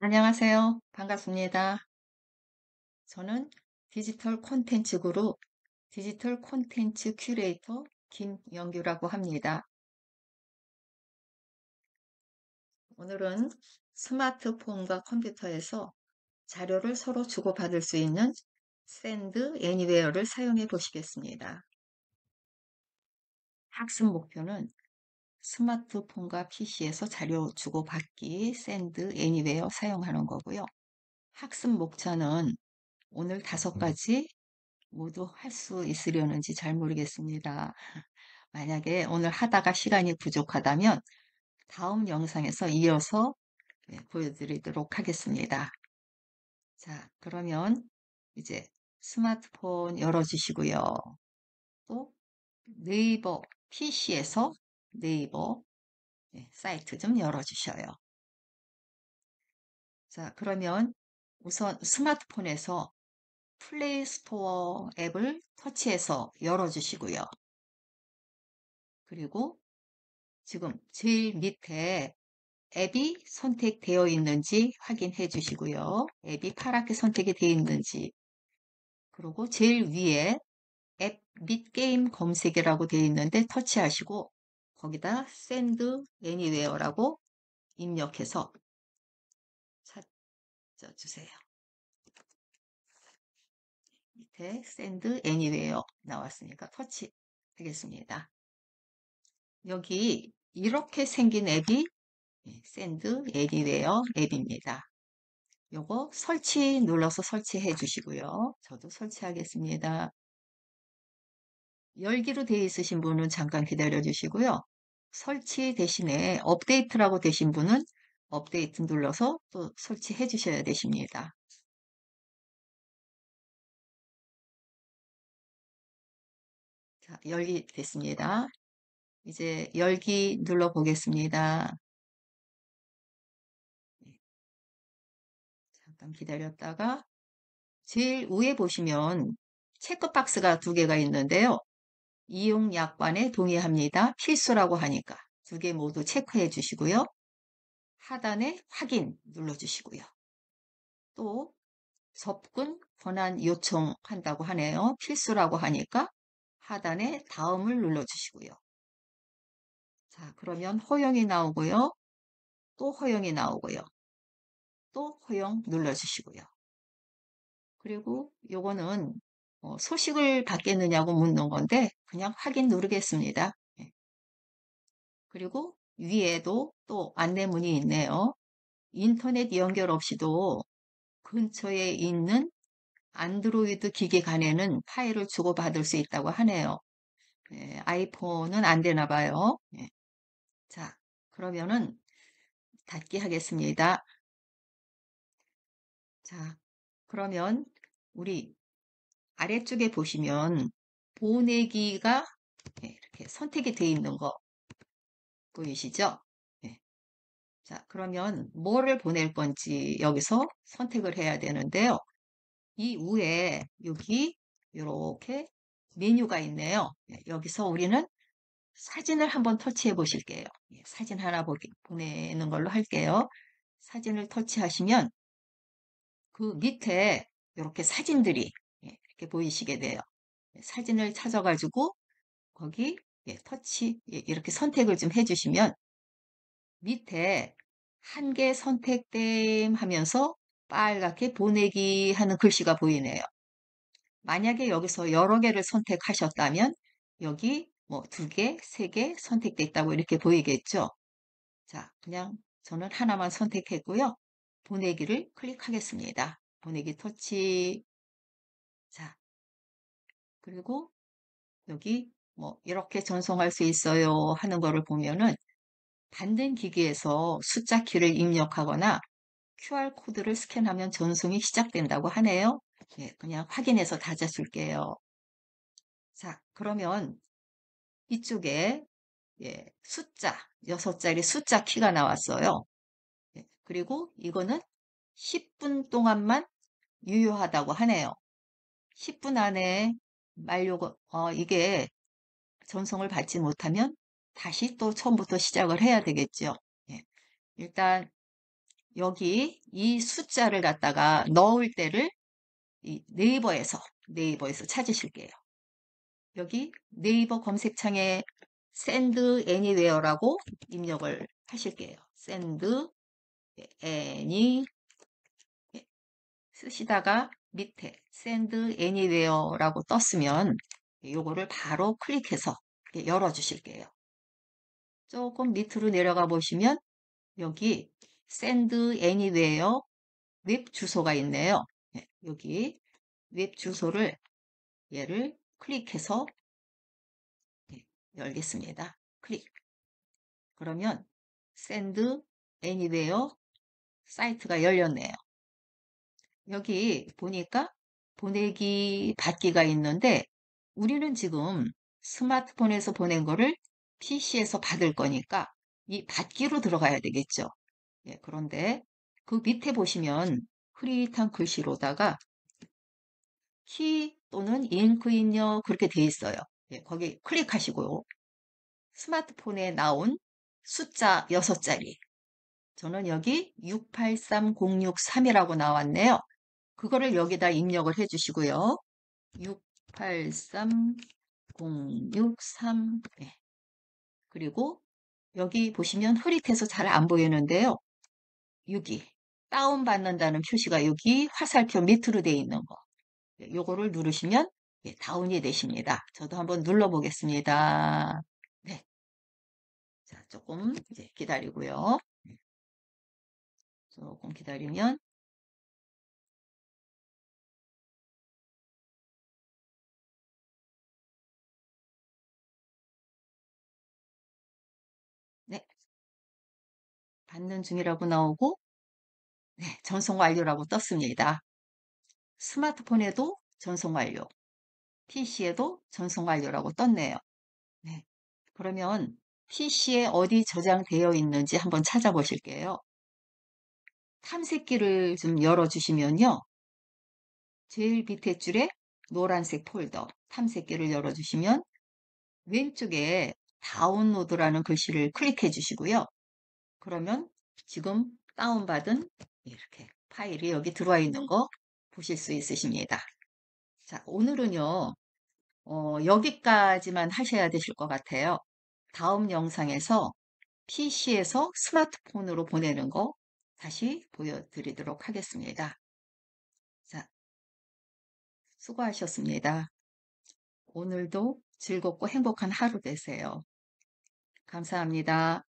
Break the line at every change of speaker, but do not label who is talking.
안녕하세요. 반갑습니다. 저는 디지털 콘텐츠 그룹 디지털 콘텐츠 큐레이터 김영규라고 합니다. 오늘은 스마트폰과 컴퓨터에서 자료를 서로 주고받을 수 있는 샌드 애니웨어를 사용해 보시겠습니다. 학습 목표는 스마트폰과 PC에서 자료 주고받기, 샌드, 애니웨어 사용하는 거고요. 학습 목차는 오늘 다섯 네. 가지 모두 할 수 있으려는지 잘 모르겠습니다. 만약에 오늘 하다가 시간이 부족하다면 다음 영상에서 이어서 네, 보여드리도록 하겠습니다. 자, 그러면 이제 스마트폰 열어주시고요. 또 네이버 PC에서 네이버 네, 사이트 좀 열어주셔요. 자, 그러면 우선 스마트폰에서 플레이 스토어 앱을 터치해서 열어주시고요. 그리고 지금 제일 밑에 앱이 선택되어 있는지 확인해 주시고요. 앱이 파랗게 선택이 되어 있는지. 그리고 제일 위에 앱 및 게임 검색이라고 되어 있는데 터치하시고 거기다 send anywhere라고 입력해서 찾아주세요. 밑에 send anywhere 나왔으니까 터치 하겠습니다. 여기 이렇게 생긴 앱이 예, send anywhere 앱입니다. 요거 설치 눌러서 설치해 주시고요. 저도 설치하겠습니다. 열기로 되어 있으신 분은 잠깐 기다려 주시고요. 설치 대신에 업데이트라고 되신 분은 업데이트 눌러서 또 설치해 주셔야 되십니다.
자, 열기 됐습니다. 이제 열기 눌러 보겠습니다.
네. 잠깐 기다렸다가 제일 위에 보시면 체크박스가 두 개가 있는데요. 이용약관에 동의합니다. 필수라고 하니까 두 개 모두 체크해 주시고요. 하단에 확인 눌러주시고요. 또 접근 권한 요청한다고 하네요. 필수라고 하니까 하단에 다음을 눌러주시고요. 자, 그러면 허용이 나오고요. 또 허용이 나오고요. 또 허용 눌러주시고요. 그리고 요거는 어, 소식을 받겠느냐고 묻는 건데 그냥 확인 누르겠습니다. 예. 그리고 위에도 또 안내문이 있네요. 인터넷 연결 없이도 근처에 있는 안드로이드 기계 간에는 파일을 주고받을 수 있다고 하네요. 네, 아이폰은 안 되나 봐요. 네. 자, 그러면은 닫기 하겠습니다.
자, 그러면 우리
아래쪽에 보시면 보내기가 예, 이렇게 선택이 되어 있는 거 보이시죠? 예. 자, 그러면 뭐를 보낼 건지 여기서 선택을 해야 되는데요. 이 위에 여기 이렇게 메뉴가 있네요. 예, 여기서 우리는 사진을 한번 터치해 보실게요. 사진 하나 보내는 걸로 할게요. 사진을 터치하시면 그 밑에 이렇게 사진들이 이렇게 보이시게 돼요. 예, 사진을 찾아가지고 거기 예, 터치 예, 이렇게 선택을 좀 해주시면 밑에 한 개 선택됨 하면서 빨갛게 보내기 하는 글씨가 보이네요. 만약에 여기서 여러 개를 선택하셨다면 여기 뭐 두 개, 세 개 선택돼 있다고 이렇게 보이겠죠. 자, 그냥 저는 하나만 선택했고요. 보내기를 클릭하겠습니다. 보내기 터치 자, 그리고 여기 뭐 이렇게 전송할 수 있어요 하는 거를 보면은 반된 기기에서 숫자 키를 입력하거나 QR코드를 스캔하면 전송이 시작된다고 하네요. 예, 그냥 확인해서 다져 줄게요. 자, 그러면 이쪽에 예, 숫자, 6자리 숫자 키가 나왔어요. 예, 그리고 이거는 10분 동안만 유효하다고 하네요. 10분 안에 만료, 가 어, 이게 전송을 받지 못하면 다시 또 처음부터 시작을 해야 되겠죠. 예. 일단 여기 이 숫자를 갖다가 넣을 때를 네이버에서 네이버에서 찾으실게요. 여기 네이버 검색창에 send anywhere라고 입력을 하실게요. send 예, any 쓰시다가 밑에 send anywhere라고 떴으면 이거를 바로 클릭해서 열어 주실게요. 조금 밑으로 내려가 보시면 여기 send anywhere 웹 주소가 있네요. 예, 여기 웹 주소를 얘를 클릭해서 열겠습니다.
클릭. 그러면 send anywhere
사이트가 열렸네요. 여기 보니까 보내기 받기가 있는데 우리는 지금 스마트폰에서 보낸 거를 PC에서 받을 거니까 이 받기로 들어가야 되겠죠. 예, 그런데 그 밑에 보시면 흐릿한 글씨로다가 키 또는 잉크 인요 그렇게 돼 있어요. 예, 거기 클릭하시고요. 스마트폰에 나온 숫자 6자리. 저는 여기 683063이라고 나왔네요. 그거를 여기다 입력을 해주시고요. 683063 네. 그리고 여기 보시면 흐릿해서 잘 안 보이는데요. 여기 다운받는다는 표시가 여기 화살표 밑으로 되어 있는 거 네, 요거를 누르시면 예, 다운이 되십니다. 저도 한번 눌러보겠습니다. 네. 자, 조금 이제 기다리고요. 네.
조금 기다리면 받는 중이라고 나오고
네, 전송 완료라고 떴습니다. 스마트폰에도 전송 완료, PC에도 전송 완료라고 떴네요. 네, 그러면 PC에 어디 저장되어 있는지 한번 찾아보실게요. 탐색기를 좀 열어주시면요. 제일 밑에 줄에 노란색 폴더 탐색기를 열어주시면 왼쪽에 다운로드라는 글씨를 클릭해 주시고요. 그러면 지금 다운받은 이렇게 파일이 여기 들어와 있는 네. 거 보실 수 있으십니다. 자, 오늘은요. 어, 여기까지만 하셔야 되실 것 같아요. 다음 영상에서 PC에서 스마트폰으로 보내는 거 다시 보여드리도록 하겠습니다. 자, 수고하셨습니다. 오늘도 즐겁고 행복한 하루 되세요.
감사합니다.